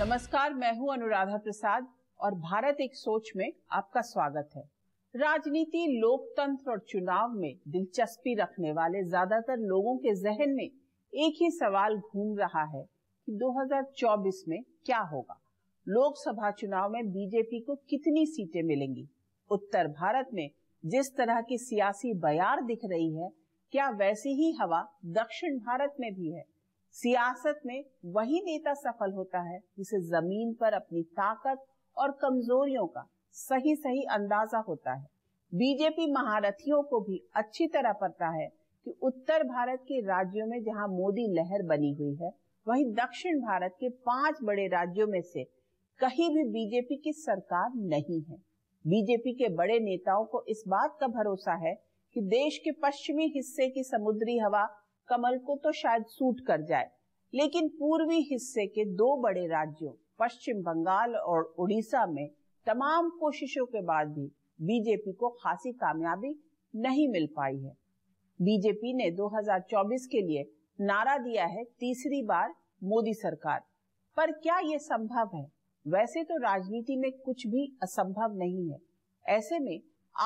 नमस्कार मैं हूं अनुराधा प्रसाद और भारत एक सोच में आपका स्वागत है राजनीति लोकतंत्र और चुनाव में दिलचस्पी रखने वाले ज्यादातर लोगों के जहन में एक ही सवाल घूम रहा है कि 2024 में क्या होगा लोकसभा चुनाव में बीजेपी को कितनी सीटें मिलेंगी उत्तर भारत में जिस तरह की सियासी बयार दिख रही है क्या वैसी ही हवा दक्षिण भारत में भी है सियासत में वही नेता सफल होता है जिसे जमीन पर अपनी ताकत और कमजोरियों का सही सही अंदाजा होता है बीजेपी महारथियों को भी अच्छी तरह पता है कि उत्तर भारत के राज्यों में जहां मोदी लहर बनी हुई है वहीं दक्षिण भारत के पांच बड़े राज्यों में से कहीं भी बीजेपी की सरकार नहीं है बीजेपी के बड़े नेताओं को इस बात का भरोसा है कि देश के पश्चिमी हिस्से की समुद्री हवा कमल को तो शायद सूट कर जाए लेकिन पूर्वी हिस्से के दो बड़े राज्यों पश्चिम बंगाल और उड़ीसा में तमाम कोशिशों के बाद भी बीजेपी को खासी कामयाबी नहीं मिल पाई है बीजेपी ने 2024 के लिए नारा दिया है तीसरी बार मोदी सरकार पर क्या ये संभव है वैसे तो राजनीति में कुछ भी असंभव नहीं है ऐसे में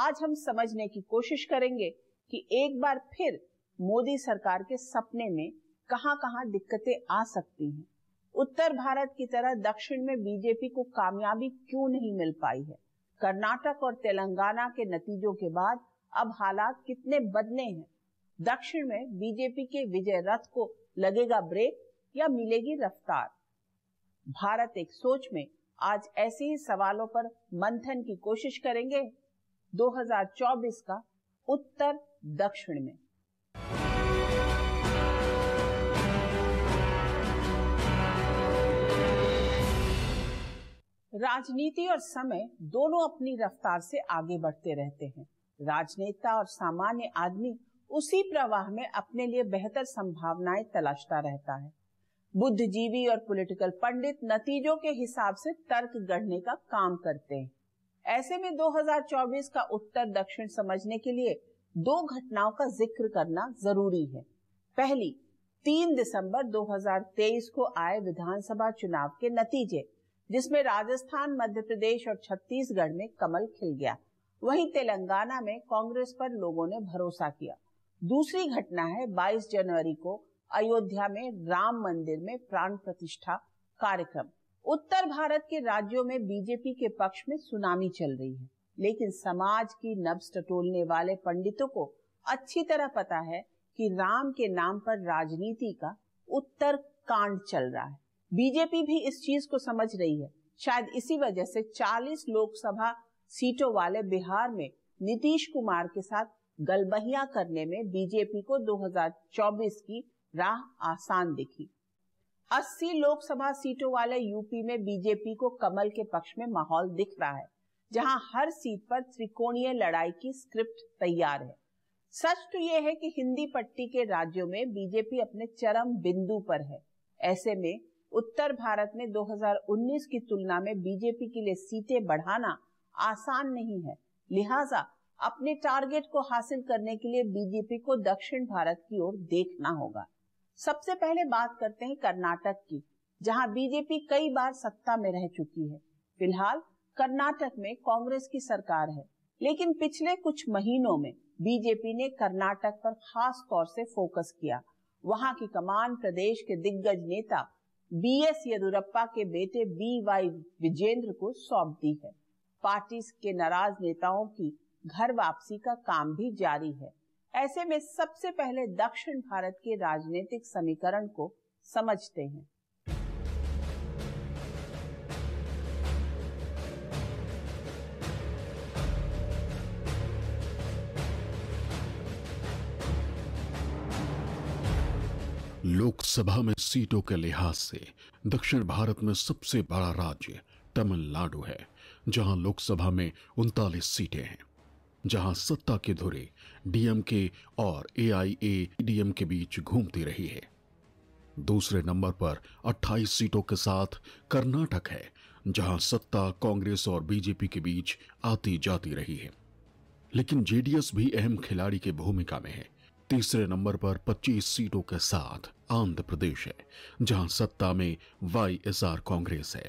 आज हम समझने की कोशिश करेंगे कि एक बार फिर मोदी सरकार के सपने में कहां कहां दिक्कतें आ सकती हैं उत्तर भारत की तरह दक्षिण में बीजेपी को कामयाबी क्यों नहीं मिल पाई है कर्नाटक और तेलंगाना के नतीजों के बाद अब हालात कितने बदले हैं दक्षिण में बीजेपी के विजय रथ को लगेगा ब्रेक या मिलेगी रफ्तार भारत एक सोच में आज ऐसे ही सवालों पर मंथन की कोशिश करेंगे 2024 का उत्तर दक्षिण में राजनीति और समय दोनों अपनी रफ्तार से आगे बढ़ते रहते हैं राजनेता और सामान्य आदमी उसी प्रवाह में अपने लिए बेहतर संभावनाएं तलाशता रहता है बुद्धिजीवी और पॉलिटिकल पंडित नतीजों के हिसाब से तर्क गढ़ने का काम करते हैं ऐसे में 2024 का उत्तर दक्षिण समझने के लिए दो घटनाओं का जिक्र करना जरूरी है पहली 3 दिसंबर 2023 को आए विधानसभा चुनाव के नतीजे जिसमें राजस्थान मध्य प्रदेश और छत्तीसगढ़ में कमल खिल गया वहीं तेलंगाना में कांग्रेस पर लोगों ने भरोसा किया दूसरी घटना है 22 जनवरी को अयोध्या में राम मंदिर में प्राण प्रतिष्ठा कार्यक्रम उत्तर भारत के राज्यों में बीजेपी के पक्ष में सुनामी चल रही है लेकिन समाज की नब्स टटोलने वाले पंडितों को अच्छी तरह पता है कि राम के नाम पर राजनीति का उत्तर कांड चल रहा है बीजेपी भी इस चीज को समझ रही है शायद इसी वजह से 40 लोकसभा सीटों वाले बिहार में नीतीश कुमार के साथ गलबहिया करने में बीजेपी को 2024 की राह आसान दिखी 80 लोकसभा सीटों वाले यूपी में बीजेपी को कमल के पक्ष में माहौल दिख रहा है जहां हर सीट पर त्रिकोणीय लड़ाई की स्क्रिप्ट तैयार है सच तो यह है कि हिंदी पट्टी के राज्यों में बीजेपी अपने चरम बिंदु पर है ऐसे में उत्तर भारत में 2019 की तुलना में बीजेपी के लिए सीटें बढ़ाना आसान नहीं है लिहाजा अपने टारगेट को हासिल करने के लिए बीजेपी को दक्षिण भारत की ओर देखना होगा सबसे पहले बात करते हैं कर्नाटक की जहां बीजेपी कई बार सत्ता में रह चुकी है फिलहाल कर्नाटक में कांग्रेस की सरकार है लेकिन पिछले कुछ महीनों में बीजेपी ने कर्नाटक पर खास तौर से फोकस किया वहां की कमान प्रदेश के दिग्गज नेता बी एस येदुरप्पा के बेटे बी वाई विजेंद्र को सौंप दी है पार्टी के नाराज नेताओं की घर वापसी का काम भी जारी है ऐसे में सबसे पहले दक्षिण भारत के राजनीतिक समीकरण को समझते हैं लोकसभा में सीटों के लिहाज से दक्षिण भारत में सबसे बड़ा राज्य तमिलनाडु है जहां लोकसभा में उनतालीस सीटें हैं जहां सत्ता के धुरे डीएमके और डीएम के बीच घूमती रही है दूसरे नंबर पर 28 सीटों के साथ कर्नाटक है जहां सत्ता कांग्रेस और बीजेपी के बीच आती जाती रही है लेकिन जेडीएस भी अहम खिलाड़ी की भूमिका में है तीसरे नंबर पर 25 सीटों के साथ आंध्र प्रदेश है जहां सत्ता में वाई एस आर कांग्रेस है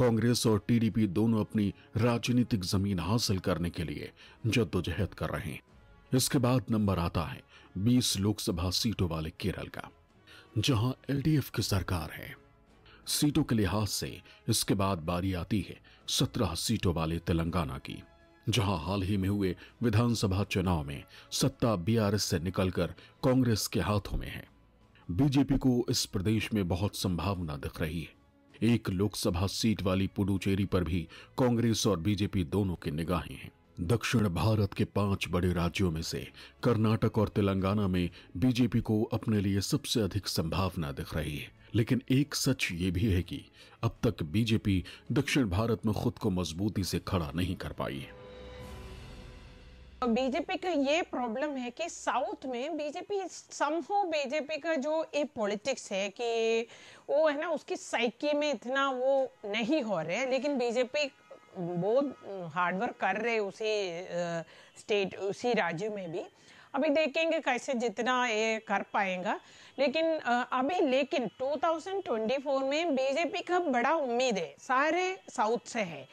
कांग्रेस और टीडीपी दोनों अपनी राजनीतिक जमीन हासिल करने के लिए जद्दोजहद कर रहे हैं इसके बाद नंबर आता है 20 लोकसभा सीटों वाले केरल का जहां एलडीएफ की सरकार है सीटों के लिहाज से इसके बाद बारी आती है सत्रह सीटों वाले तेलंगाना की जहां हाल ही में हुए विधानसभा चुनाव में सत्ता बीआरएस से निकलकर कांग्रेस के हाथों में है बीजेपी को इस प्रदेश में बहुत संभावना दिख रही है एक लोकसभा सीट वाली पुडुचेरी पर भी कांग्रेस और बीजेपी दोनों की निगाहें हैं दक्षिण भारत के पांच बड़े राज्यों में से कर्नाटक और तेलंगाना में बीजेपी को अपने लिए सबसे अधिक संभावना दिख रही है लेकिन एक सच ये भी है कि अब तक बीजेपी दक्षिण भारत में खुद को मजबूती से खड़ा नहीं कर पाई है बीजेपी तो का ये प्रॉब्लम है कि साउथ में बीजेपी समहो बीजेपी का जो ये पॉलिटिक्स है कि वो है ना उसकी साइकी में इतना वो नहीं हो रहे हैं लेकिन बीजेपी बहुत हार्डवर्क कर रहे उसी स्टेट उसी राज्य में भी अभी देखेंगे कैसे जितना ये कर पाएगा लेकिन अभी लेकिन 2024 में बीजेपी का बड़ा उम्मीद है सारे साउथ से है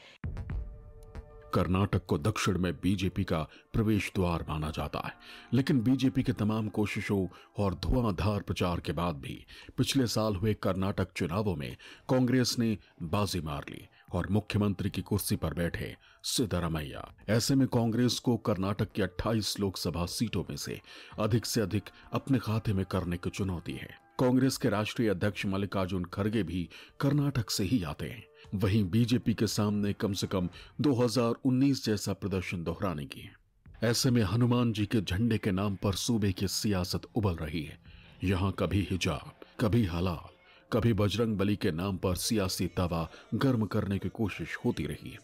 कर्नाटक को दक्षिण में बीजेपी का प्रवेश द्वार माना जाता है लेकिन बीजेपी के तमाम कोशिशों और धुआंधार प्रचार के बाद भी पिछले साल हुए कर्नाटक चुनावों में कांग्रेस ने बाजी मार ली और मुख्यमंत्री की कुर्सी पर बैठे सिद्धरमैया ऐसे में कांग्रेस को कर्नाटक की 28 लोकसभा सीटों में से अधिक से अधिक अपने खाते में करने की चुनौती है कांग्रेस के राष्ट्रीय अध्यक्ष मल्लिकार्जुन खड़गे भी कर्नाटक से ही आते हैं वहीं बीजेपी के सामने कम से कम 2019 जैसा प्रदर्शन दोहराने की ऐसे में हनुमान जी के झंडे के नाम पर सूबे की सियासत उबल रही है यहाँ कभी हिजाब कभी हलाल कभी बजरंग बली के नाम पर सियासी तवा गर्म करने की कोशिश होती रही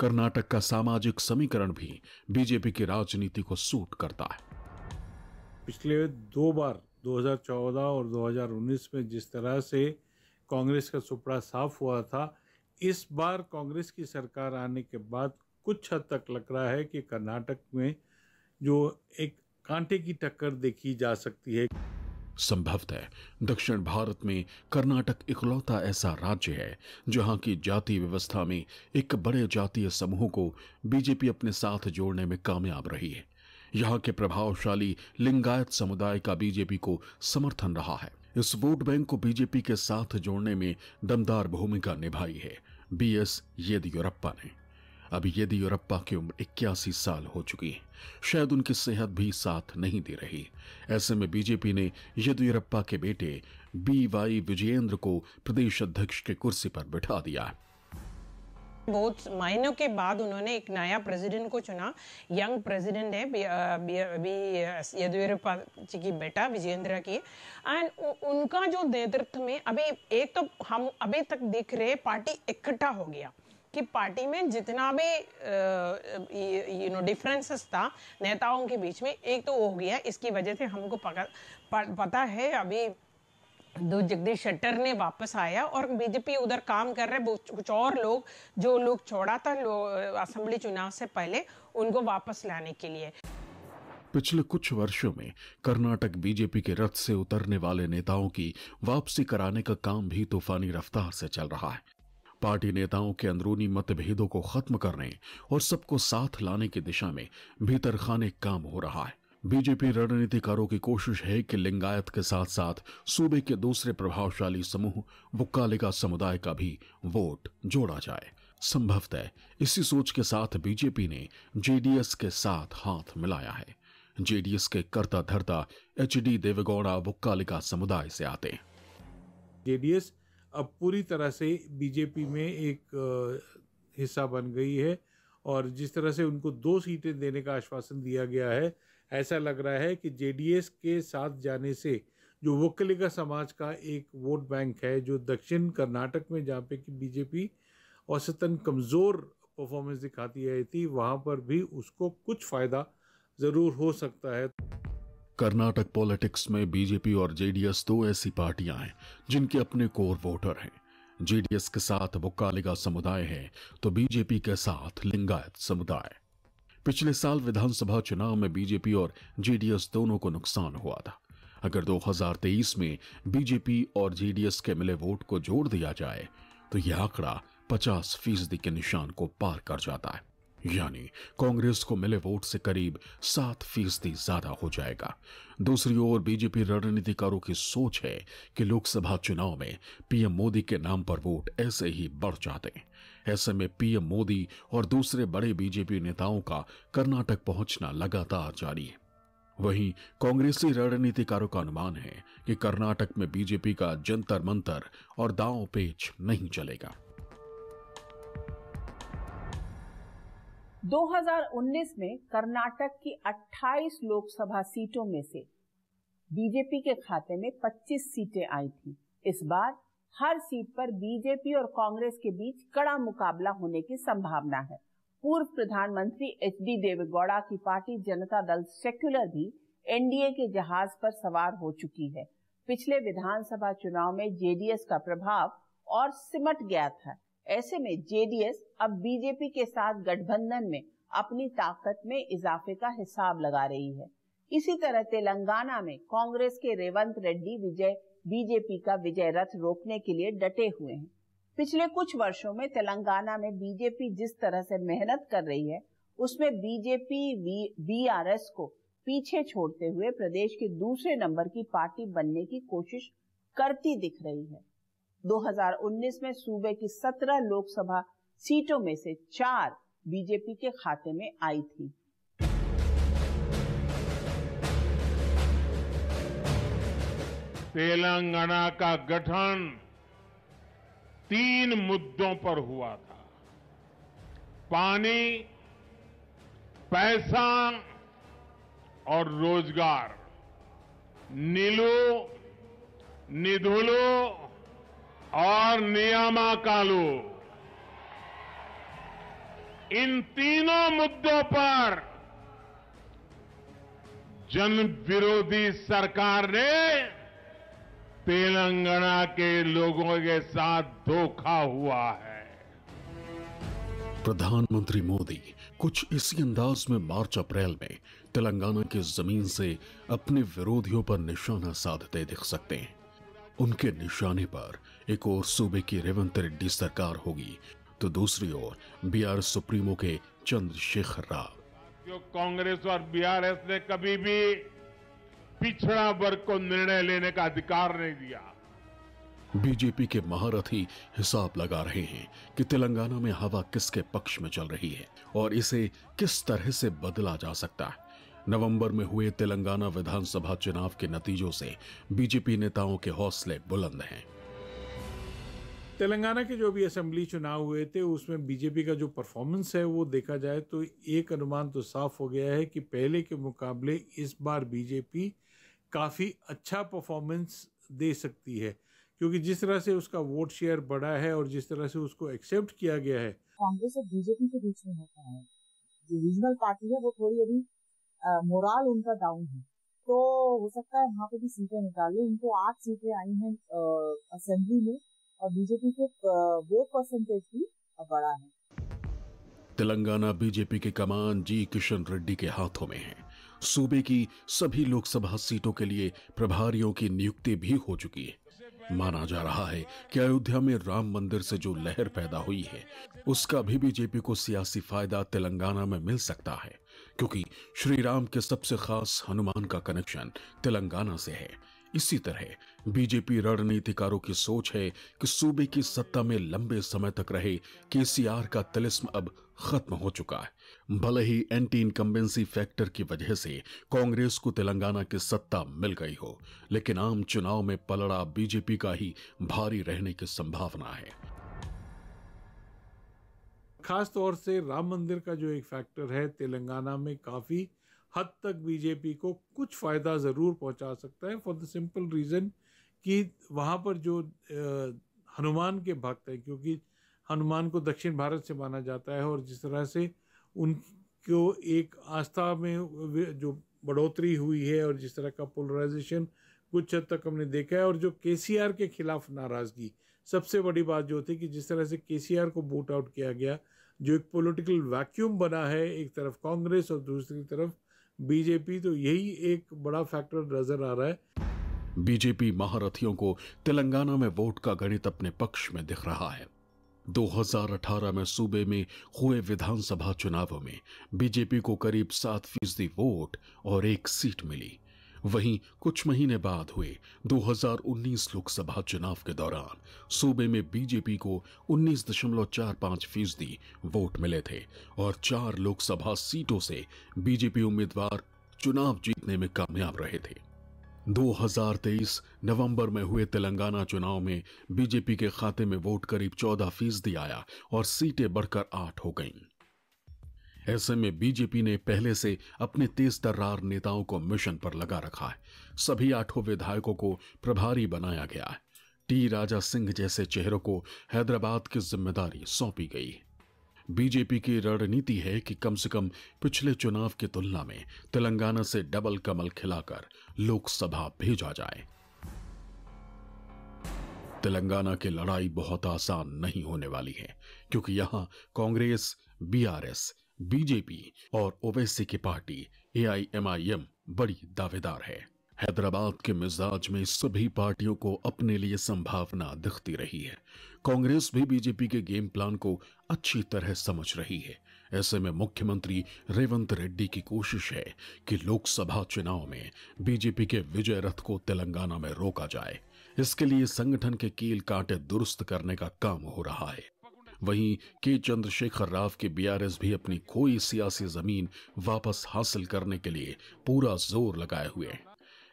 कर्नाटक का सामाजिक समीकरण भी बीजेपी की राजनीति को सूट करता है पिछले दो बार 2014 और 2019 में जिस तरह से कांग्रेस का सुपड़ा साफ हुआ था इस बार कांग्रेस की सरकार आने के बाद कुछ हद तक लग रहा है कि कर्नाटक में जो एक कांटे की टक्कर देखी जा सकती है संभवत है दक्षिण भारत में कर्नाटक इकलौता ऐसा राज्य है जहां की जाति व्यवस्था में एक बड़े जातीय समूह को बीजेपी अपने साथ जोड़ने में कामयाब रही है यहाँ के प्रभावशाली लिंगायत समुदाय का बीजेपी को समर्थन रहा है इस वोट बैंक को बीजेपी के साथ जोड़ने में दमदार भूमिका निभाई है बी एस येदियुरप्पा ने अब येदियुरप्पा की उम्र इक्यासी साल हो चुकी है शायद उनकी सेहत भी साथ नहीं दे रही ऐसे में बीजेपी ने येदियुरप्पा के बेटे बी वाई विजयेंद्र को प्रदेश अध्यक्ष की कुर्सी पर बिठा दिया है बहुत महीनों के बाद उन्होंने एक नया प्रेसिडेंट को चुना यंग प्रेसिडेंट है अभी येदुरप्पा जी की बेटा विजेंद्र की एंड उनका जो नेतृत्व में अभी एक तो हम अभी तक देख रहे पार्टी इकट्ठा हो गया कि पार्टी में जितना भी यू नो डिफरेंसेस था नेताओं के बीच में एक तो वो हो गया इसकी वजह से हमको पका, पता है अभी दो जगदीश शटर ने वापस आया और बीजेपी उधर काम कर रहे कुछ और लोग जो लोग छोड़ा था असेंबली चुनाव से पहले उनको वापस लाने के लिए पिछले कुछ वर्षों में कर्नाटक बीजेपी के रथ से उतरने वाले नेताओं की वापसी कराने का काम भी तूफानी रफ्तार से चल रहा है पार्टी नेताओं के अंदरूनी मतभेदों को खत्म करने और सबको साथ लाने की दिशा में भीतर खाने काम हो रहा है बीजेपी रणनीतिकारों की कोशिश है कि लिंगायत के साथ साथ सूबे के दूसरे प्रभावशाली समूह बुक्कालिका समुदाय का भी वोट जोड़ा जाए संभवतः इसी सोच के साथ बीजेपी ने जेडीएस के साथ हाथ मिलाया है जेडीएस के कर्ता धरता एच डी देवेगौड़ा बुक्कालिका समुदाय से आते जेडीएस अब पूरी तरह से बीजेपी में एक हिस्सा बन गई है और जिस तरह से उनको दो सीटें देने का आश्वासन दिया गया है ऐसा लग रहा है कि जेडीएस के साथ जाने से जो वोकलिगा समाज का एक वोट बैंक है जो दक्षिण कर्नाटक में जहाँ पे कि बीजेपी औसतन कमज़ोर परफॉर्मेंस दिखाती आई थी वहाँ पर भी उसको कुछ फ़ायदा ज़रूर हो सकता है कर्नाटक पॉलिटिक्स में बीजेपी और जेडीएस दो ऐसी पार्टियां हैं जिनके अपने कोर वोटर हैं जेडीएस के साथ कालिगा समुदाय है तो बीजेपी के साथ लिंगायत समुदाय पिछले साल विधानसभा चुनाव में बीजेपी और जेडीएस दोनों को नुकसान हुआ था अगर 2023 में बीजेपी और जेडीएस के मिले वोट को जोड़ दिया जाए तो यह आंकड़ा पचास फीसदी के निशान को पार कर जाता है यानी कांग्रेस को मिले वोट से करीब सात फीसदी ज्यादा हो जाएगा दूसरी ओर बीजेपी रणनीतिकारों की सोच है कि लोकसभा चुनाव में पीएम मोदी के नाम पर वोट ऐसे ही बढ़ जाते हैं ऐसे में पीएम मोदी और दूसरे बड़े बीजेपी नेताओं का कर्नाटक पहुंचना लगातार जारी है वहीं कांग्रेसी रणनीतिकारों का अनुमान है कि कर्नाटक में बीजेपी का जंतर मंतर और दांव पेच नहीं चलेगा 2019 में कर्नाटक की 28 लोकसभा सीटों में से बीजेपी के खाते में 25 सीटें आई थी इस बार हर सीट पर बीजेपी और कांग्रेस के बीच कड़ा मुकाबला होने की संभावना है पूर्व प्रधानमंत्री एच डी देवेगौड़ा की पार्टी जनता दल सेक्युलर भी एनडीए के जहाज पर सवार हो चुकी है पिछले विधानसभा चुनाव में जेडीएस का प्रभाव और सिमट गया था ऐसे में जेडीएस अब बीजेपी के साथ गठबंधन में अपनी ताकत में इजाफे का हिसाब लगा रही है इसी तरह तेलंगाना में कांग्रेस के रेवंत रेड्डी विजय बीजेपी का विजय रथ रोकने के लिए डटे हुए हैं पिछले कुछ वर्षों में तेलंगाना में बीजेपी जिस तरह से मेहनत कर रही है उसमें बीजेपी बीआरएस को पीछे छोड़ते हुए प्रदेश के दूसरे नंबर की पार्टी बनने की कोशिश करती दिख रही है 2019 में सूबे की 17 लोकसभा सीटों में से चार बीजेपी के खाते में आई थी तेलंगाना का गठन तीन मुद्दों पर हुआ था पानी पैसा और रोजगार नीलू निधुलू और नियमाकालू इन तीनों मुद्दों पर जन विरोधी सरकार ने तेलंगाना के लोगों के साथ धोखा हुआ है प्रधानमंत्री मोदी कुछ इसी अंदाज में मार्च अप्रैल में तेलंगाना की जमीन से अपने विरोधियों पर निशाना साधते दिख सकते हैं उनके निशाने पर एक और सूबे की रेवंत रेड्डी सरकार होगी तो दूसरी ओर बिहार सुप्रीमो के चंद्रशेखर राव जो कांग्रेस और बीआरएस ने कभी भी पिछड़ा वर्ग को निर्णय लेने का अधिकार नहीं दिया बीजेपी के महारथी हिसाब लगा रहे हैं कि तेलंगाना में हवा किसके पक्ष में चल रही है और इसे किस तरह से बदला जा सकता है नवंबर में हुए तेलंगाना विधानसभा चुनाव के नतीजों से बीजेपी नेताओं के हौसले बुलंद हैं तेलंगाना के जो भी असेंबली चुनाव हुए थे उसमें बीजेपी का जो परफॉर्मेंस है वो देखा जाए तो एक अनुमान तो साफ हो गया है कि पहले के मुकाबले इस बार बीजेपी काफ़ी अच्छा परफॉर्मेंस दे सकती है क्योंकि जिस तरह से उसका वोट शेयर बढ़ा है और जिस तरह से उसको एक्सेप्ट किया गया है कांग्रेस और बीजेपी के बीच में होता है जो रीजनल पार्टी है वो थोड़ी अभी मोराल उनका डाउन है तो हो सकता है वहाँ पे भी सीटें निकाले उनको आठ सीटें आई हैं असेंबली में और बीजेपी के वोट परसेंटेज भी बड़ा है तेलंगाना बीजेपी के कमान जी किशन रेड्डी के हाथों में है सूबे की सभी लोकसभा सीटों के लिए प्रभारियों की नियुक्ति भी हो चुकी है माना जा रहा है कि अयोध्या में राम मंदिर से जो लहर पैदा हुई है उसका भी बीजेपी को सियासी फायदा तेलंगाना में मिल सकता है क्योंकि श्री राम के सबसे खास हनुमान का कनेक्शन तेलंगाना से है इसी तरह बीजेपी रणनीतिकारों की सोच है कि सूबे की सत्ता में लंबे समय तक रहे केसीआर का तिलिस्म अब खत्म हो चुका है भले ही एंटी इनकम्बेंसी फैक्टर की वजह से कांग्रेस को तेलंगाना की सत्ता मिल गई हो लेकिन आम चुनाव में पलड़ा बीजेपी का ही भारी रहने की संभावना है खास तौर से राम मंदिर का जो एक फैक्टर है तेलंगाना में काफी हद तक बीजेपी को कुछ फायदा जरूर पहुंचा सकता है फॉर द सिंपल रीजन कि वहां पर जो हनुमान के भक्त हैं क्योंकि हनुमान को दक्षिण भारत से माना जाता है और जिस तरह से उनको एक आस्था में जो बढ़ोतरी हुई है और जिस तरह का पोलराइजेशन कुछ हद तक हमने देखा है और जो के के खिलाफ नाराज़गी सबसे बड़ी बात जो थी कि जिस तरह से के को बूट आउट किया गया जो एक पॉलिटिकल वैक्यूम बना है एक तरफ कांग्रेस और दूसरी तरफ बीजेपी तो यही एक बड़ा फैक्टर नजर आ रहा है बीजेपी महारथियों को तेलंगाना में वोट का गणित अपने पक्ष में दिख रहा है 2018 में सूबे में हुए विधानसभा चुनावों में बीजेपी को करीब सात फीसदी वोट और एक सीट मिली वहीं कुछ महीने बाद हुए 2019 लोकसभा चुनाव के दौरान सूबे में बीजेपी को 19.45 फीसदी वोट मिले थे और चार लोकसभा सीटों से बीजेपी उम्मीदवार चुनाव जीतने में कामयाब रहे थे 2023 नवंबर में हुए तेलंगाना चुनाव में बीजेपी के खाते में वोट करीब 14 फीसदी आया और सीटें बढ़कर आठ हो गईं। ऐसे में बीजेपी ने पहले से अपने तेज तर्रार नेताओं को मिशन पर लगा रखा है सभी आठों विधायकों को प्रभारी बनाया गया है टी राजा सिंह जैसे चेहरों को हैदराबाद की जिम्मेदारी सौंपी गई है बीजेपी की रणनीति है कि कम से कम पिछले चुनाव की तुलना में तेलंगाना से डबल कमल खिलाकर लोकसभा भेजा जाए तेलंगाना की लड़ाई बहुत आसान नहीं होने वाली है क्योंकि यहां कांग्रेस बीआरएस बीजेपी और ओवैसी की पार्टी एआईएमआईएम बड़ी दावेदार है हैदराबाद के मिजाज में सभी पार्टियों को अपने लिए संभावना दिखती रही है कांग्रेस भी बीजेपी के गेम प्लान को अच्छी तरह समझ रही है ऐसे में मुख्यमंत्री रेवंत रेड्डी की कोशिश है कि लोकसभा चुनाव में बीजेपी के विजय रथ को तेलंगाना में रोका जाए इसके लिए संगठन के कील कांटे दुरुस्त करने का काम हो रहा है वहीं के चंद्रशेखर राव के बीआरएस भी अपनी खोई सियासी जमीन वापस हासिल करने के लिए पूरा जोर लगाए हुए हैं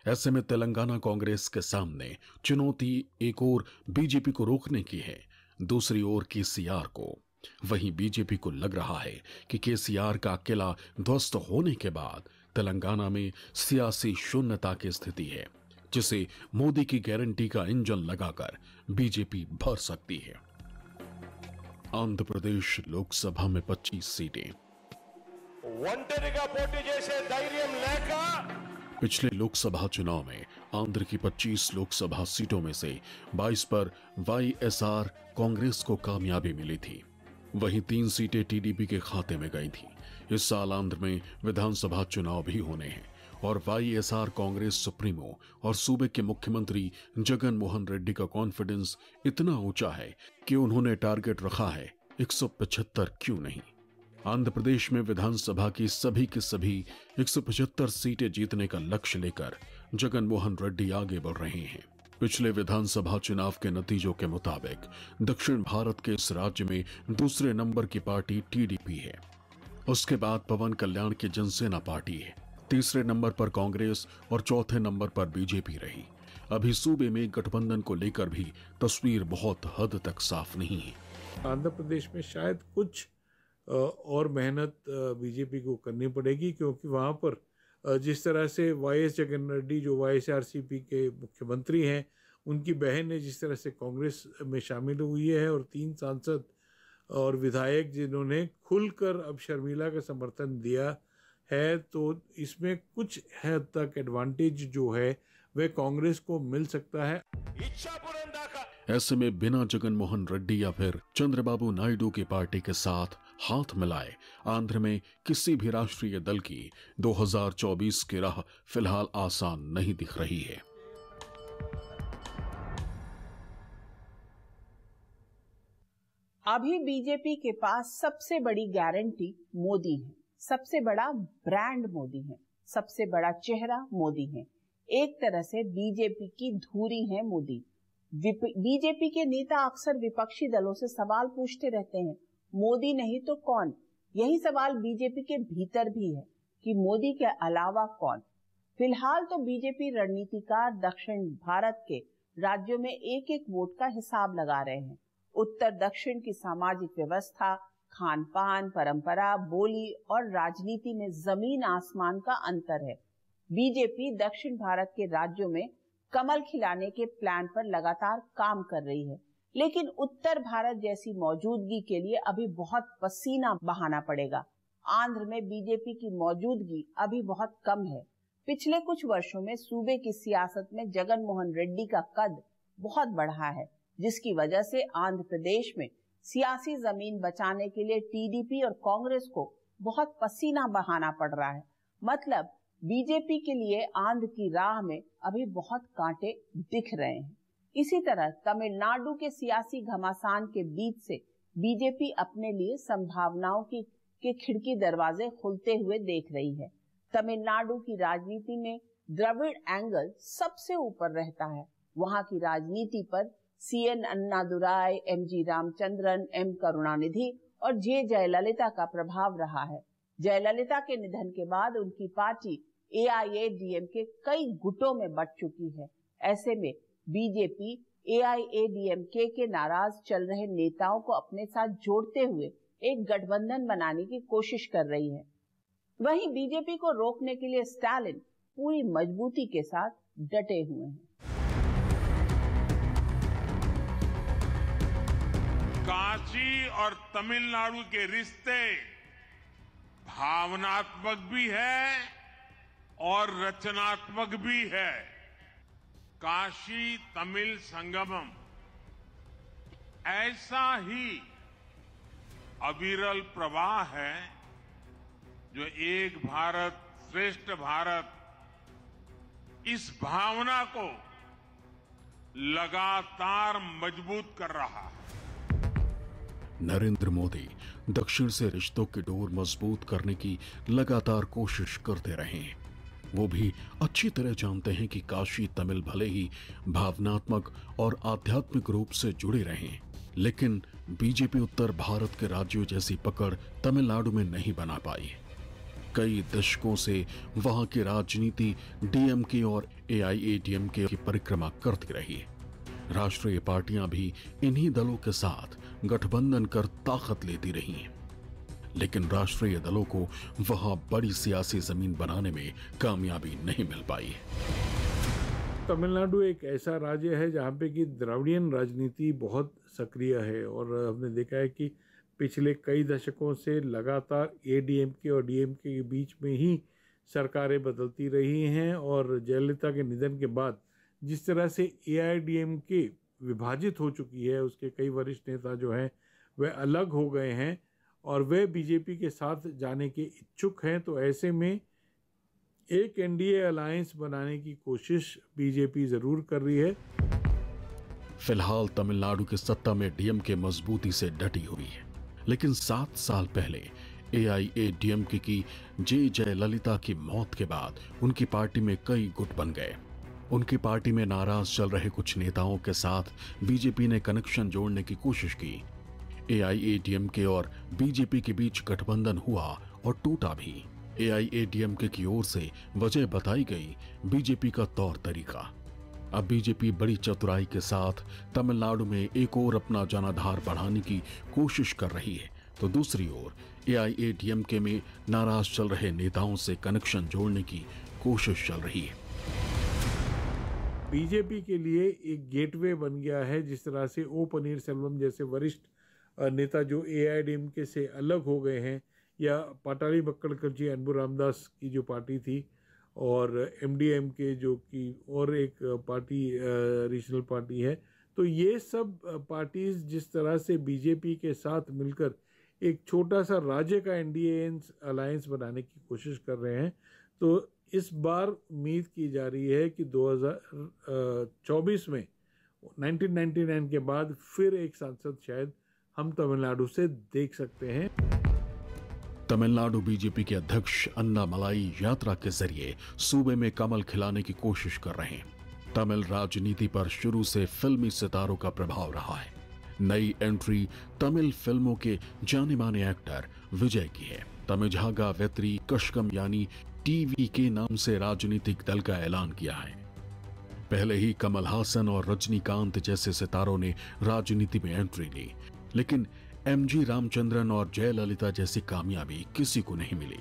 ऐसे में तेलंगाना कांग्रेस के सामने चुनौती एक और बीजेपी को रोकने की है दूसरी ओर केसीआर को वहीं बीजेपी को लग रहा है कि केसीआर का किला ध्वस्त होने के बाद तेलंगाना में सियासी शून्यता की स्थिति है जिसे मोदी की गारंटी का इंजन लगाकर बीजेपी भर सकती है आंध्र प्रदेश लोकसभा में 25 सीटें ఒంటరిగా పోటీ చేసే ధైర్యం లేక पिछले लोकसभा चुनाव में आंध्र की 25 लोकसभा सीटों में से 22 पर वाईएसआर कांग्रेस को कामयाबी मिली थी वहीं तीन सीटें टीडीपी के खाते में गई थी इस साल आंध्र में विधानसभा चुनाव भी होने हैं और वाईएसआर कांग्रेस सुप्रीमो और सूबे के मुख्यमंत्री जगन मोहन रेड्डी का कॉन्फिडेंस इतना ऊंचा है कि उन्होंने टारगेट रखा है एक क्यों नहीं आंध्र प्रदेश में विधानसभा की सभी की सभी 175 सीटें जीतने का लक्ष्य लेकर जगन मोहन रेड्डी आगे बढ़ रहे हैं पिछले विधानसभा चुनाव के नतीजों के मुताबिक दक्षिण भारत के इस राज्य में दूसरे नंबर की पार्टी टीडीपी है उसके बाद पवन कल्याण की जनसेना पार्टी है तीसरे नंबर पर कांग्रेस और चौथे नंबर पर बीजेपी रही अभी सूबे में गठबंधन को लेकर भी तस्वीर बहुत हद तक साफ नहीं है आंध्र प्रदेश में शायद कुछ और मेहनत बीजेपी को करनी पड़ेगी क्योंकि वहाँ पर जिस तरह से वाई एस जगन रेड्डी जो Y S R C P के मुख्यमंत्री हैं उनकी बहन ने जिस तरह से कांग्रेस में शामिल हुई है और तीन सांसद और विधायक जिन्होंने खुलकर अब शर्मिला का समर्थन दिया है तो इसमें कुछ हद तक एडवांटेज जो है वह कांग्रेस को मिल सकता है ऐसे में बिना जगन मोहन रेड्डी या फिर चंद्रबाबू नायडू की पार्टी के साथ हाथ मिलाए आंध्र में किसी भी राष्ट्रीय दल की 2024 की राह फिलहाल आसान नहीं दिख रही है अभी बीजेपी के पास सबसे बड़ी गारंटी मोदी है सबसे बड़ा ब्रांड मोदी है सबसे बड़ा चेहरा मोदी है एक तरह से बीजेपी की धूरी है मोदी बीजेपी के नेता अक्सर विपक्षी दलों से सवाल पूछते रहते हैं मोदी नहीं तो कौन यही सवाल बीजेपी के भीतर भी है कि मोदी के अलावा कौन फिलहाल तो बीजेपी रणनीतिकार दक्षिण भारत के राज्यों में एक एक वोट का हिसाब लगा रहे हैं उत्तर दक्षिण की सामाजिक व्यवस्था खान पान परंपरा बोली और राजनीति में जमीन आसमान का अंतर है बीजेपी दक्षिण भारत के राज्यों में कमल खिलाने के प्लान पर लगातार काम कर रही है लेकिन उत्तर भारत जैसी मौजूदगी के लिए अभी बहुत पसीना बहाना पड़ेगा आंध्र में बीजेपी की मौजूदगी अभी बहुत कम है पिछले कुछ वर्षों में सूबे की सियासत में जगन मोहन रेड्डी का कद बहुत बढ़ा है जिसकी वजह से आंध्र प्रदेश में सियासी जमीन बचाने के लिए टीडीपी और कांग्रेस को बहुत पसीना बहाना पड़ रहा है मतलब बीजेपी के लिए आंध्र की राह में अभी बहुत कांटे दिख रहे हैं इसी तरह तमिलनाडु के सियासी घमासान के बीच से बीजेपी अपने लिए संभावनाओं की के खिड़की दरवाजे खुलते हुए देख रही है तमिलनाडु की राजनीति में द्रविड़ एंगल सबसे ऊपर रहता है वहां की राजनीति पर C N Durai M G Ramachandran M Karunanidhi और जे जयललिता का प्रभाव रहा है जयललिता के निधन के बाद उनकी पार्टी A I A D M K कई गुटों में बट चुकी है ऐसे में बीजेपी एआईएडीएमके के नाराज चल रहे नेताओं को अपने साथ जोड़ते हुए एक गठबंधन बनाने की कोशिश कर रही है वहीं बीजेपी को रोकने के लिए स्टालिन पूरी मजबूती के साथ डटे हुए हैं काशी और तमिलनाडु के रिश्ते भावनात्मक भी है और रचनात्मक भी है काशी तमिल संगमम ऐसा ही अविरल प्रवाह है जो एक भारत श्रेष्ठ भारत इस भावना को लगातार मजबूत कर रहा है नरेंद्र मोदी दक्षिण से रिश्तों की डोर मजबूत करने की लगातार कोशिश करते रहे हैं वो भी अच्छी तरह जानते हैं कि काशी तमिल भले ही भावनात्मक और आध्यात्मिक रूप से जुड़े रहे लेकिन बीजेपी उत्तर भारत के राज्यों जैसी पकड़ तमिलनाडु में नहीं बना पाई कई दशकों से वहां की राजनीति डीएमके और एआईएडीएमके की परिक्रमा करती रही है राष्ट्रीय पार्टियां भी इन्हीं दलों के साथ गठबंधन कर ताकत लेती रही हैं लेकिन राष्ट्रीय दलों को वहां बड़ी सियासी जमीन बनाने में कामयाबी नहीं मिल पाई तमिलनाडु एक ऐसा राज्य है जहाँ पे कि द्रविड़ियन राजनीति बहुत सक्रिय है और हमने देखा है कि पिछले कई दशकों से लगातार ए के और डीएमके के बीच में ही सरकारें बदलती रही हैं और जयललिता के निधन के बाद जिस तरह से ए के विभाजित हो चुकी है उसके कई वरिष्ठ नेता जो हैं वह अलग हो गए हैं और वे बीजेपी के साथ जाने के इच्छुक हैं तो ऐसे में एक एनडीए अलायंस बनाने की कोशिश बीजेपी जरूर कर रही है फिलहाल तमिलनाडु की सत्ता में डीएम के मजबूती से डटी हुई है लेकिन सात साल पहले एआईएडीएमके की जे ललिता की मौत के बाद उनकी पार्टी में कई गुट बन गए उनकी पार्टी में नाराज चल रहे कुछ नेताओं के साथ बीजेपी ने कनेक्शन जोड़ने की कोशिश की एआईएडीएमके और बीजेपी के बीच गठबंधन हुआ और टूटा भी एआईएडीएमके की ओर से वजह बताई गई बीजेपी का तौर तरीका अब बीजेपी बड़ी चतुराई के साथ तमिलनाडु में एक और अपना जनाधार बढ़ाने की कोशिश कर रही है तो दूसरी ओर एआईएडीएमके में नाराज चल रहे नेताओं से कनेक्शन जोड़ने की कोशिश चल रही है बीजेपी के लिए एक गेटवे बन गया है जिस तरह से ओ पनीर सेल्वम जैसे वरिष्ठ नेता जो ए आई डी एम के से अलग हो गए हैं या पाटाली मक्कड़कर जी अनबू रामदास की जो पार्टी थी और एम डी एम के जो कि और एक पार्टी रीजनल पार्टी है तो ये सब पार्टीज़ जिस तरह से बीजेपी के साथ मिलकर एक छोटा सा राज्य का एन डी अलायंस बनाने की कोशिश कर रहे हैं तो इस बार उम्मीद की जा रही है कि 2024 में 1999 के बाद फिर एक सांसद शायद हम तमिलनाडु से देख सकते हैं तमिलनाडु बीजेपी के अध्यक्ष अन्ना मलाई यात्रा के जरिए सूबे में कमल खिलाने की कोशिश कर रहे हैं तमिल राजनीति पर शुरू से फिल्मी सितारों का प्रभाव रहा है नई एंट्री तमिल फिल्मों के जाने माने एक्टर विजय की है तमिझागा वेत्री कशकम यानी टीवी के नाम से राजनीतिक दल का ऐलान किया है पहले ही कमल हासन और रजनीकांत जैसे सितारों ने राजनीति में एंट्री ली लेकिन एमजी रामचंद्रन और जयललिता जैसी कामयाबी किसी को नहीं मिली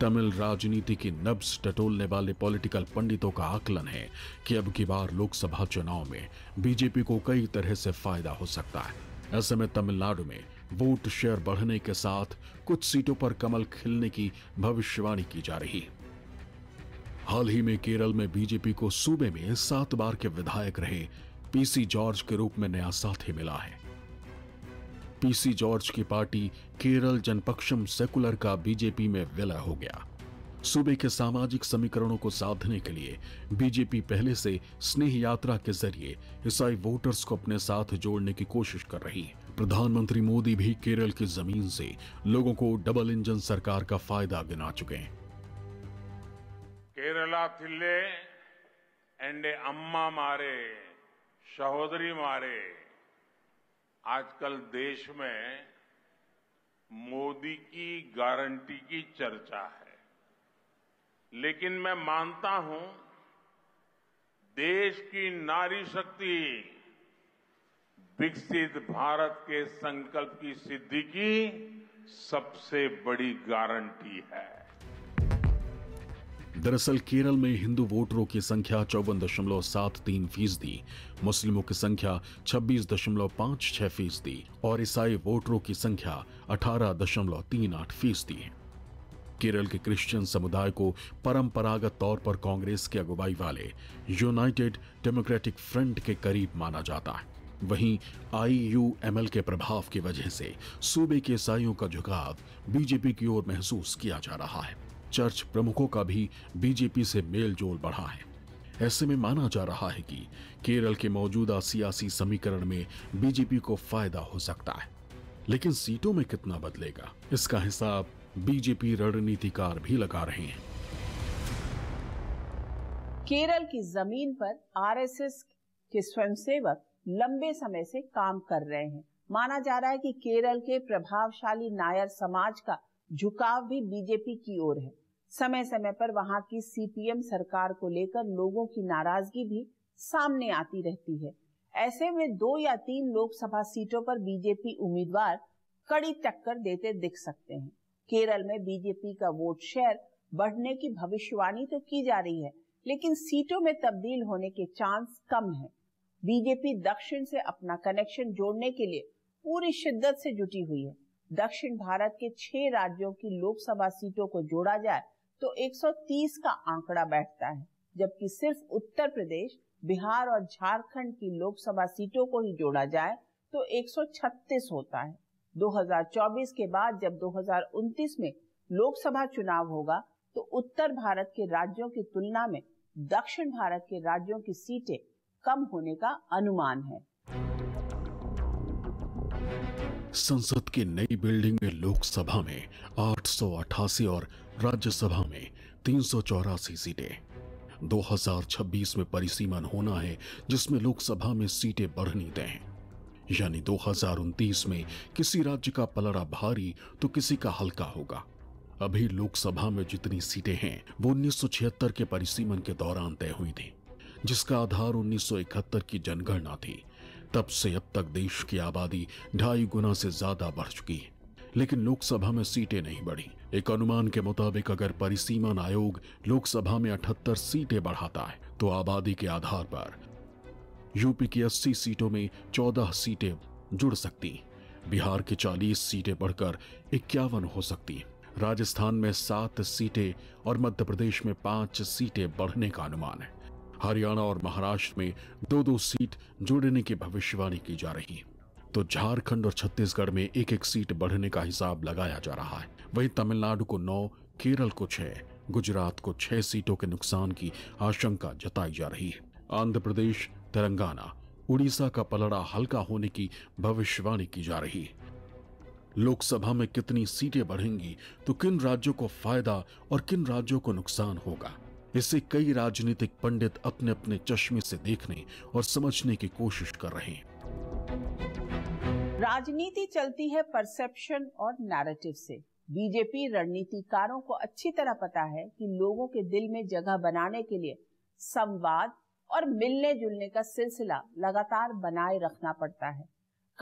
तमिल राजनीति की नब्स टटोलने वाले पॉलिटिकल पंडितों का आकलन है कि अब की बार लोकसभा चुनाव में बीजेपी को कई तरह से फायदा हो सकता है ऐसे में तमिलनाडु में वोट शेयर बढ़ने के साथ कुछ सीटों पर कमल खिलने की भविष्यवाणी की जा रही हाल ही में केरल में बीजेपी को सूबे में सात बार के विधायक रहे पीसी जॉर्ज के रूप में नया साथी मिला है पीसी जॉर्ज की पार्टी केरल जनपक्षम सेकुलर का बीजेपी में विलय हो गया सूबे के सामाजिक समीकरणों को साधने के लिए बीजेपी पहले से स्नेह यात्रा के जरिए ईसाई वोटर्स को अपने साथ जोड़ने की कोशिश कर रही है प्रधानमंत्री मोदी भी केरल की जमीन से लोगों को डबल इंजन सरकार का फायदा गिना चुके हैं केरला थिले एंडे अम्मा मारे सहोदरी मारे आजकल देश में मोदी की गारंटी की चर्चा है लेकिन मैं मानता हूं देश की नारी शक्ति विकसित भारत के संकल्प की सिद्धि की सबसे बड़ी गारंटी है दरअसल केरल में हिंदू वोटरों की संख्या चौवन दशमलव सात तीन फीसदी मुस्लिमों की संख्या छब्बीस दशमलव पाँच छह फीसदी और ईसाई वोटरों की संख्या अठारह दशमलव तीन आठ फीसदी है केरल के क्रिश्चियन समुदाय को परंपरागत तौर पर कांग्रेस के अगुवाई वाले यूनाइटेड डेमोक्रेटिक फ्रंट के करीब माना जाता है वहीं आईयूएमएल के प्रभाव की वजह से सूबे के ईसाइयों का झुकाव बीजेपी की ओर महसूस किया जा रहा है चर्च प्रमुखों का भी बीजेपी से मेल जोल बढ़ा है ऐसे में माना जा रहा है कि केरल के मौजूदा सियासी समीकरण में बीजेपी को फायदा हो सकता है लेकिन सीटों में कितना बदलेगा इसका हिसाब बीजेपी रणनीतिकार भी लगा रहे हैं केरल की जमीन पर आरएसएस के स्वयंसेवक लंबे समय से काम कर रहे हैं माना जा रहा है कि केरल के प्रभावशाली नायर समाज का झुकाव भी बीजेपी की ओर है समय समय पर वहां की सीपीएम सरकार को लेकर लोगों की नाराजगी भी सामने आती रहती है ऐसे में दो या तीन लोकसभा सीटों पर बीजेपी उम्मीदवार कड़ी टक्कर देते दिख सकते हैं केरल में बीजेपी का वोट शेयर बढ़ने की भविष्यवाणी तो की जा रही है लेकिन सीटों में तब्दील होने के चांस कम है बीजेपी दक्षिण से अपना कनेक्शन जोड़ने के लिए पूरी शिद्दत से जुटी हुई है दक्षिण भारत के छह राज्यों की लोकसभा सीटों को जोड़ा जाए तो 130 का आंकड़ा बैठता है जबकि सिर्फ उत्तर प्रदेश बिहार और झारखंड की लोकसभा सीटों को ही जोड़ा जाए तो 136 होता है 2024 के बाद जब 2029 में लोकसभा चुनाव होगा तो उत्तर भारत के राज्यों की तुलना में दक्षिण भारत के राज्यों की सीटें कम होने का अनुमान है संसद की नई बिल्डिंग में लोकसभा में आठ और राज्यसभा में तीन सीटें 2026 में परिसीमन होना है जिसमें लोकसभा में सीटें बढ़नी दें यानी दो में किसी राज्य का पलड़ा भारी तो किसी का हल्का होगा अभी लोकसभा में जितनी सीटें हैं वो उन्नीस के परिसीमन के दौरान तय हुई थी जिसका आधार 1971 की जनगणना थी तब से अब तक देश की आबादी ढाई गुना से ज्यादा बढ़ चुकी है लेकिन लोकसभा में सीटें नहीं बढ़ी एक अनुमान के मुताबिक अगर परिसीमन आयोग लोकसभा में अठहत्तर सीटें बढ़ाता है तो आबादी के आधार पर यूपी की 80 सीटों में 14 सीटें जुड़ सकती बिहार की 40 सीटें बढ़कर इक्यावन हो सकती राजस्थान में सात सीटें और मध्य प्रदेश में पांच सीटें बढ़ने का अनुमान है हरियाणा और महाराष्ट्र में दो दो सीट जुड़ने की भविष्यवाणी की जा रही है तो झारखंड और छत्तीसगढ़ में एक एक सीट बढ़ने का हिसाब लगाया जा रहा है वहीं तमिलनाडु को नौ केरल को छह गुजरात को छह सीटों के नुकसान की आशंका जताई जा रही है आंध्र प्रदेश तेलंगाना उड़ीसा का पलड़ा हल्का होने की भविष्यवाणी की जा रही है लोकसभा में कितनी सीटें बढ़ेंगी तो किन राज्यों को फायदा और किन राज्यों को नुकसान होगा इसे कई राजनीतिक पंडित अपने अपने चश्मे से देखने और समझने की कोशिश कर रहे हैं राजनीति चलती है परसेप्शन और नैरेटिव से बीजेपी रणनीतिकारों को अच्छी तरह पता है कि लोगों के दिल में जगह बनाने के लिए संवाद और मिलने जुलने का सिलसिला लगातार बनाए रखना पड़ता है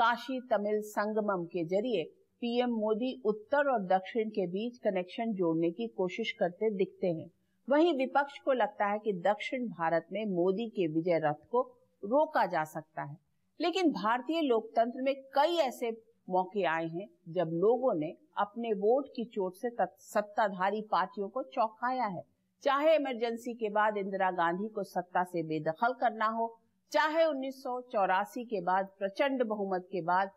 काशी तमिल संगमम के जरिए पीएम मोदी उत्तर और दक्षिण के बीच कनेक्शन जोड़ने की कोशिश करते दिखते हैं वहीं विपक्ष को लगता है कि दक्षिण भारत में मोदी के विजय रथ को रोका जा सकता है लेकिन भारतीय लोकतंत्र में कई ऐसे मौके आए हैं जब लोगों ने अपने वोट की चोट से सत्ताधारी पार्टियों को चौंकाया है चाहे इमरजेंसी के बाद इंदिरा गांधी को सत्ता से बेदखल करना हो चाहे उन्नीस के बाद प्रचंड बहुमत के बाद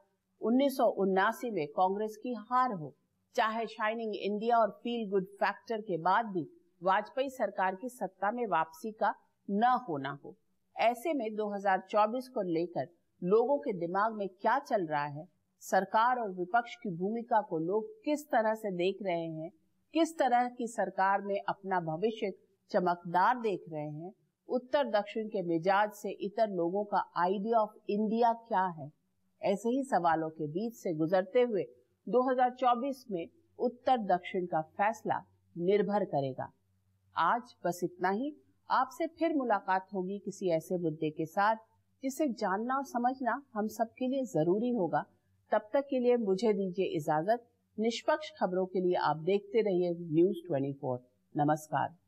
उन्नीस में कांग्रेस की हार हो चाहे शाइनिंग इंडिया और फील गुड फैक्टर के बाद भी वाजपेयी सरकार की सत्ता में वापसी का न होना हो ऐसे में 2024 को लेकर लोगों के दिमाग में क्या चल रहा है सरकार और विपक्ष की भूमिका को लोग किस तरह से देख रहे हैं किस तरह की सरकार में अपना भविष्य चमकदार देख रहे हैं उत्तर दक्षिण के मिजाज से इतर लोगों का आइडिया ऑफ इंडिया क्या है ऐसे ही सवालों के बीच से गुजरते हुए 2024 में उत्तर दक्षिण का फैसला निर्भर करेगा आज बस इतना ही आपसे फिर मुलाकात होगी किसी ऐसे मुद्दे के साथ जिसे जानना और समझना हम सबके लिए जरूरी होगा तब तक के लिए मुझे दीजिए इजाजत निष्पक्ष खबरों के लिए आप देखते रहिए न्यूज 24 नमस्कार